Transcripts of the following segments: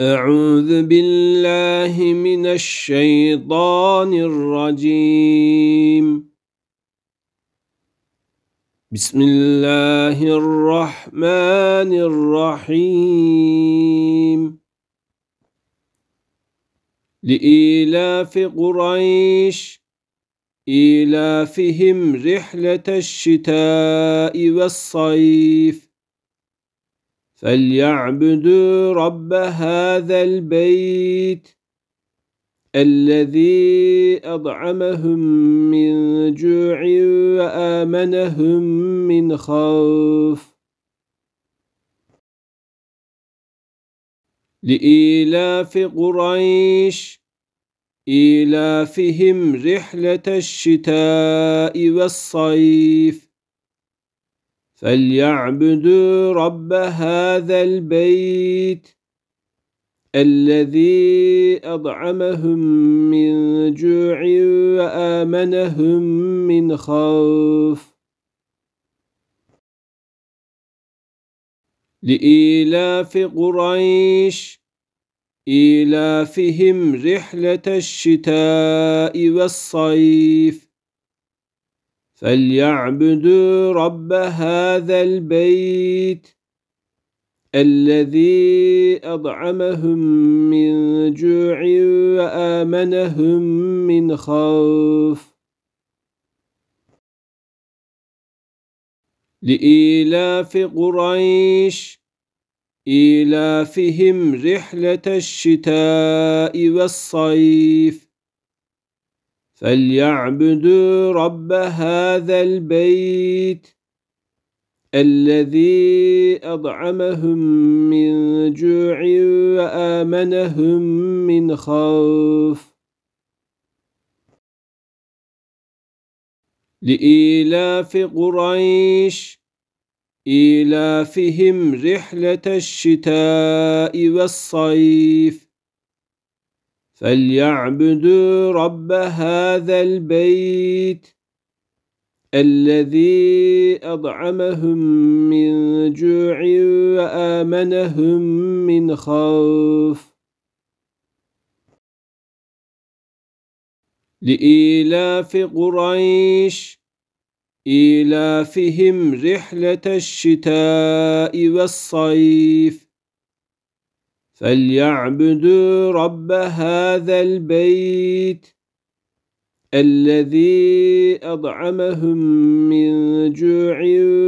أعوذ بالله من الشيطان الرجيم بسم الله الرحمن الرحيم لإيلاف قريش إيلافهم رحلة الشتاء والصيف فليعبدوا رب هذا البيت الذي أطعمهم من جوع وآمنهم من خوف لإيلاف قريش إيلافهم رحلة الشتاء والصيف فليعبدوا رب هذا البيت الذي أطعمهم من جوع وآمنهم من خوف لإيلاف قريش إيلافهم رحلة الشتاء والصيف فليعبدوا رب هذا البيت الذي أطعمهم من جوع وآمنهم من خوف لإيلاف قريش إيلافهم رحلة الشتاء والصيف فليعبدوا رب هذا البيت الذي أطعمهم من جوع وآمنهم من خوف لإيلاف قريش إيلافهم رحلة الشتاء والصيف فليعبدوا رب هذا البيت الذي أطعمهم من جوع وآمنهم من خوف لإيلاف قريش إيلافهم رحلة الشتاء والصيف فليعبدوا رب هذا البيت الذي أطعمهم من جوع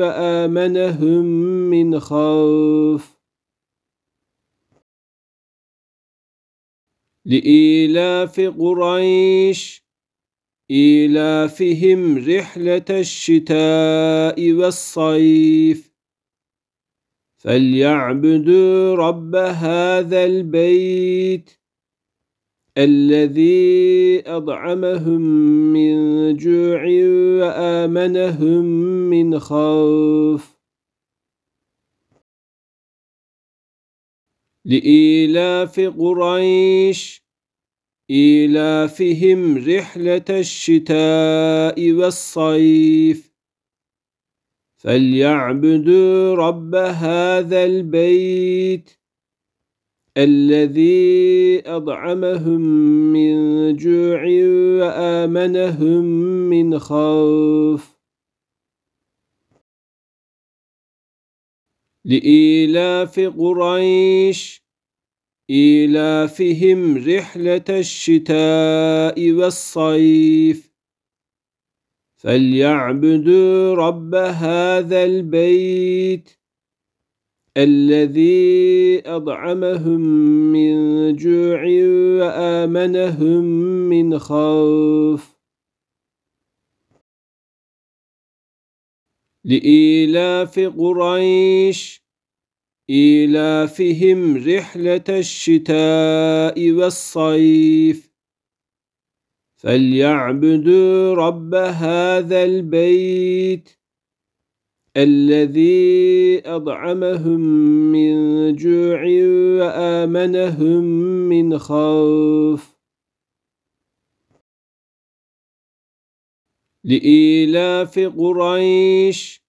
وآمنهم من خوف لإيلاف قريش إيلافهم رحلة الشتاء والصيف فليعبدوا رب هذا البيت الذي أطعمهم من جوع وآمنهم من خوف لإيلاف قريش إيلافهم رحلة الشتاء والصيف فليعبدوا رب هذا البيت الذي أطعمهم من جوع وآمنهم من خوف لإيلاف قريش إيلافهم رحلة الشتاء والصيف فليعبدوا رب هذا البيت الذي أطعمهم من جوع وآمنهم من خوف لإيلاف قريش إيلافهم رحلة الشتاء والصيف فليعبدوا رب هذا البيت الذي أطعمهم من جوع وآمنهم من خوف لإيلاف قريش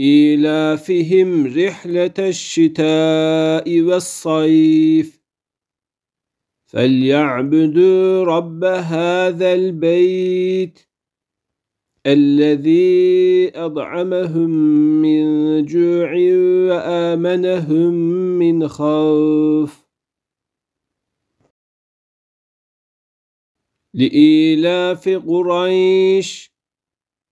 إيلافهم رحلة الشتاء والصيف فليعبدوا رب هذا البيت الذي أطعمهم من جوع وآمنهم من خوف لإيلاف قريش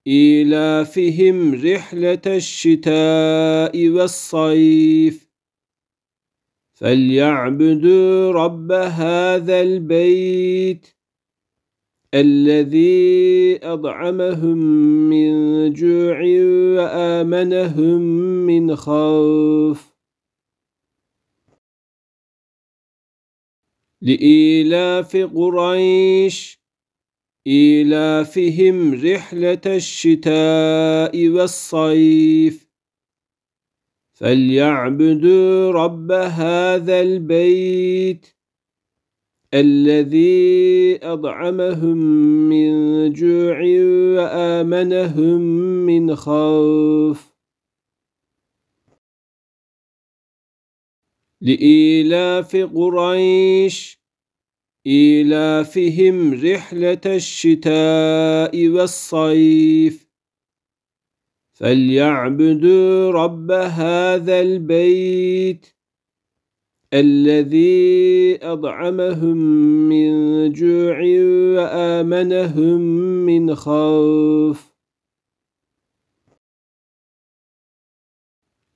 إيلافهم رحلة الشتاء والصيف فليعبدوا رب هذا البيت الذي أطعمهم من جوع وآمنهم من خوف لإيلاف قريش إيلافهم رحلة الشتاء والصيف فليعبدوا رب هذا البيت الذي أطعمهم من جوع وآمنهم من خوف لإيلاف قريش إيلافهم رحلة الشتاء والصيف فليعبدوا رب هذا البيت الذي أطعمهم من جوع وآمنهم من خوف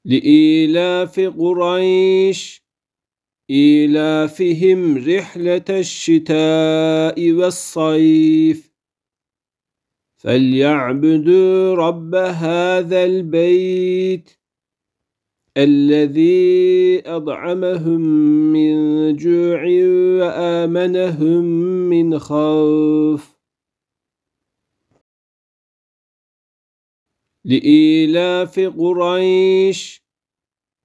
لإيلاف قريش إيلافهم رحلة الشتاء والصيف فليعبدوا رب هذا البيت الذي أطعمهم من جوع وآمنهم من خوف لإيلاف قريش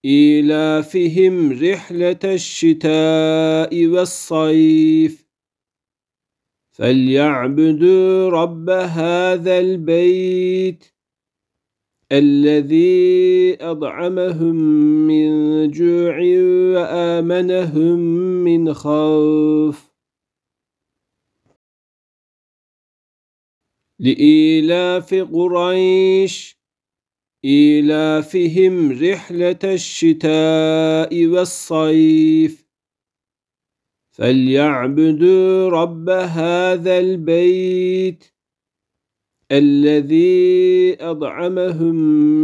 إيلافهم رحلة الشتاء والصيف فليعبدوا رب هذا البيت الذي أطعمهم من جوع وآمنهم من خوف لإيلاف قريش إيلافهم رحلة الشتاء والصيف فليعبدوا رب هذا البيت الذي أطعمهم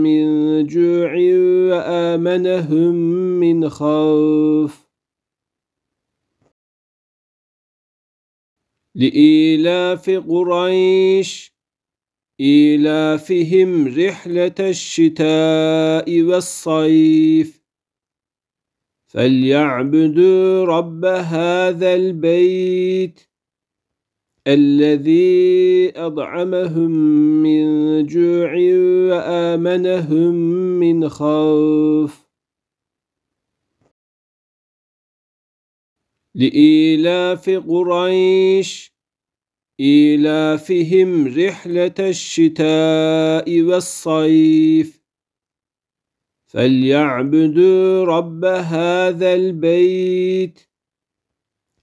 من جوع وآمنهم من خوف لإيلاف قريش إيلافهم رحلة الشتاء والصيف فليعبدوا رب هذا البيت الذي أطعمهم من جوع وآمنهم من خوف لإيلاف قريش إيلافهم رحلة الشتاء والصيف فليعبدوا رب هذا البيت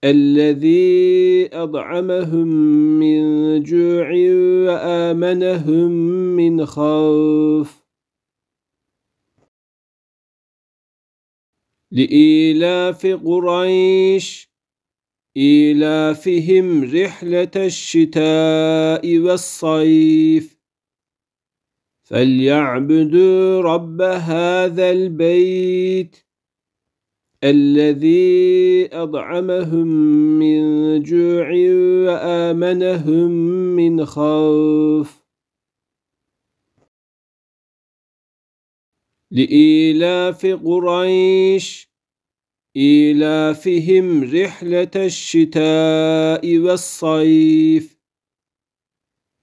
الذي أطعمهم من جوع وآمنهم من خوف لإيلاف قريش إيلافهم رحلة الشتاء والصيف فليعبدوا رب هذا البيت الذي أطعمهم من جوع وآمنهم من خوف لإيلاف قريش إيلافهم رحلة الشتاء والصيف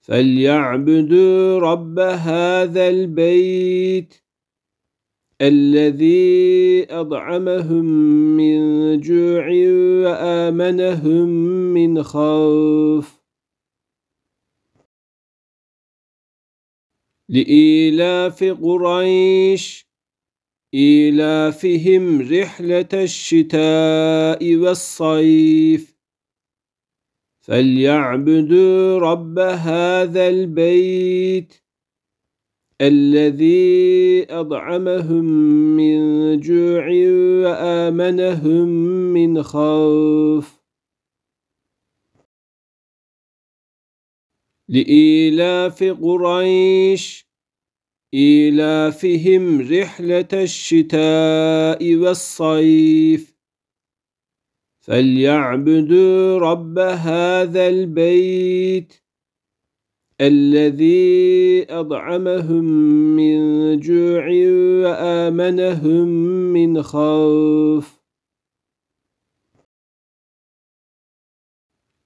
فليعبدوا رب هذا البيت الذي أطعمهم من جوع وآمنهم من خوف لإيلاف قريش إيلافهم رحلة الشتاء والصيف فليعبدوا رب هذا البيت الذي أطعمهم من جوع وآمنهم من خوف لإيلاف قريش إيلافهم رحلة الشتاء والصيف فليعبدوا رب هذا البيت الذي أطعمهم من جوع وآمنهم من خوف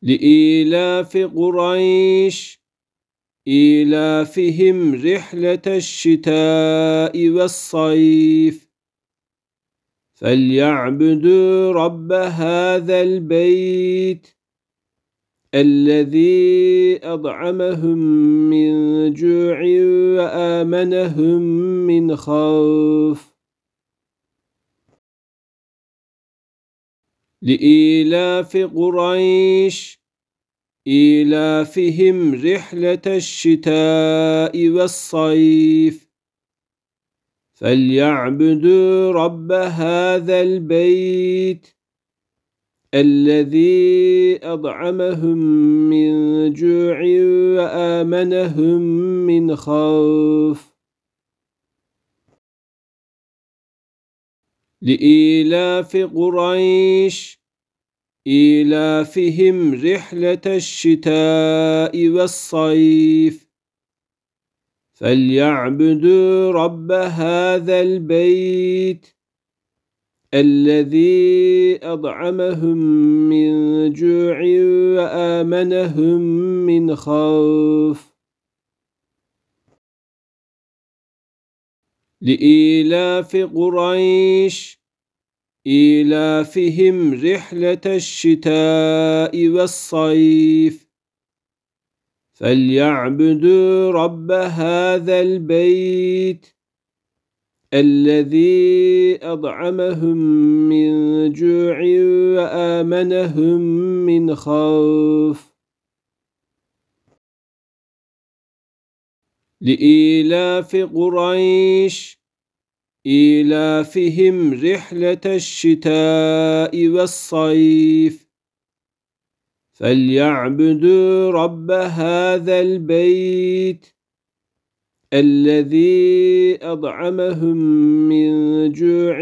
لإيلاف قريش إيلافهم رحلة الشتاء والصيف فليعبدوا رب هذا البيت الذي أطعمهم من جوع وآمنهم من خوف لإيلاف قريش إيلافهم رحلة الشتاء والصيف فليعبدوا رب هذا البيت الذي أطعمهم من جوع وآمنهم من خوف لإيلاف قريش إيلافهم رحلة الشتاء والصيف فليعبدوا رب هذا البيت الذي أطعمهم من جوع وآمنهم من خوف لإيلاف قريش إيلافهم رحلة الشتاء والصيف فليعبدوا رب هذا البيت الذي أطعمهم من جوع وآمنهم من خوف لإيلاف قريش إيلافهم رحلة الشتاء والصيف فليعبدوا رب هذا البيت الذي أطعمهم من جوع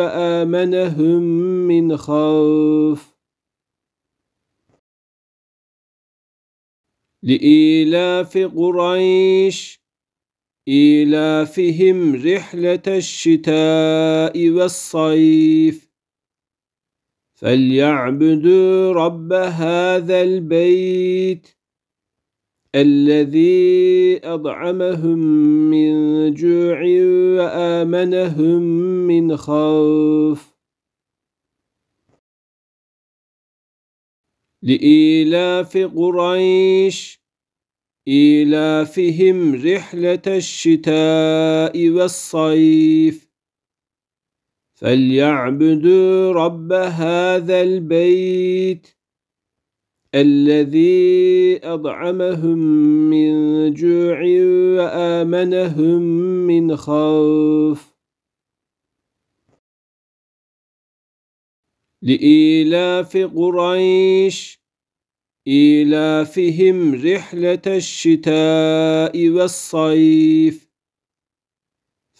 وآمنهم من خوف لإيلاف قريش إيلافهم رحلة الشتاء والصيف فليعبدوا رب هذا البيت الذي أطعمهم من جوع وآمنهم من خوف لإيلاف قريش إيلافهم رحلة الشتاء والصيف فليعبدوا رب هذا البيت الذي أطعمهم من جوع وآمنهم من خوف لإيلاف قريش إيلافهم رحلة الشتاء والصيف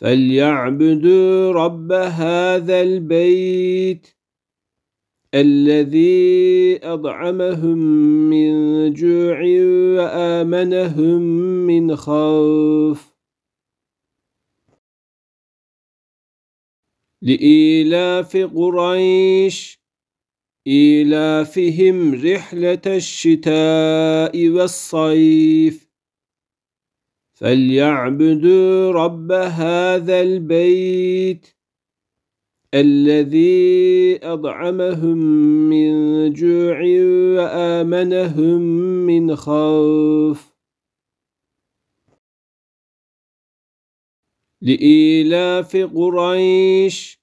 فليعبدوا رب هذا البيت الذي أطعمهم من جوع وآمنهم من خوف لإيلاف قريش إيلافهم رحلة الشتاء والصيف فليعبدوا رب هذا البيت الذي أطعمهم من جوع وآمنهم من خوف لإيلاف قريش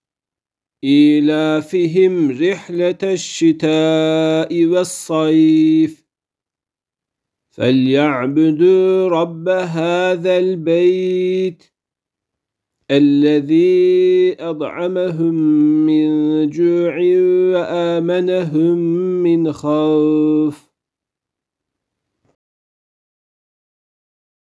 إيلافهم رحلة الشتاء والصيف فليعبدوا رب هذا البيت الذي أطعمهم من جوع وآمنهم من خوف